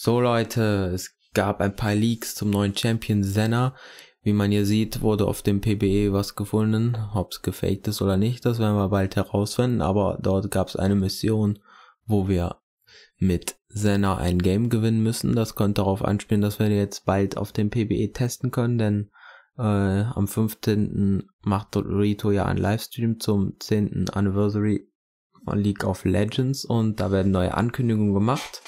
So Leute, es gab ein paar Leaks zum neuen Champion Senna. Wie man hier sieht, wurde auf dem PBE was gefunden. Ob es gefaked ist oder nicht, das werden wir bald herausfinden. Aber dort gab es eine Mission, wo wir mit Senna ein Game gewinnen müssen. Das könnte darauf anspielen, dass wir jetzt bald auf dem PBE testen können, denn äh, am 15. macht Rito ja einen Livestream zum 10. Anniversary League of Legends und da werden neue Ankündigungen gemacht.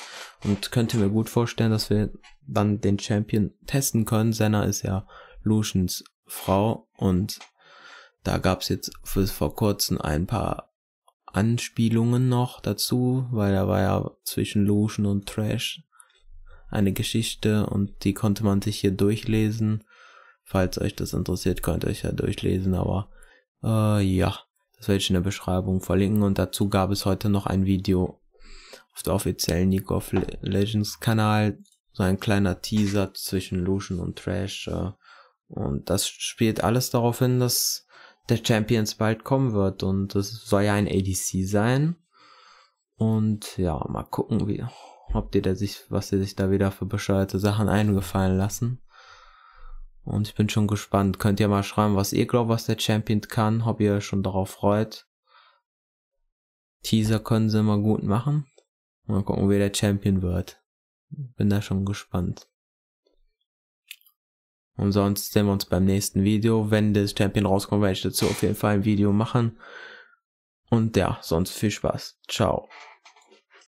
Und könnte mir gut vorstellen, dass wir dann den Champion testen können. Senna ist ja Lucians Frau und da gab's jetzt vor kurzem ein paar Anspielungen noch dazu, weil da war ja zwischen Lucian und Trash eine Geschichte und die konnte man sich hier durchlesen. Falls euch das interessiert, könnt ihr euch ja durchlesen, aber äh, ja, das werde ich in der Beschreibung verlinken und dazu gab es heute noch ein Video auf der offiziellen League of Legends Kanal so ein kleiner Teaser zwischen Lucian und Trash. Äh, und das spielt alles darauf hin, dass der Champions bald kommen wird. Und es soll ja ein ADC sein. Und ja, mal gucken, wie, ob die da sich, was die sich da wieder für bescheuerte Sachen eingefallen lassen. Und ich bin schon gespannt. Könnt ihr mal schreiben, was ihr glaubt, was der Champion kann, ob ihr euch schon darauf freut. Teaser können sie immer gut machen. Mal gucken, wer der Champion wird. Bin da schon gespannt. Und sonst sehen wir uns beim nächsten Video. Wenn das Champion rauskommt, werde ich dazu auf jeden Fall ein Video machen. Und ja, sonst viel Spaß. Ciao.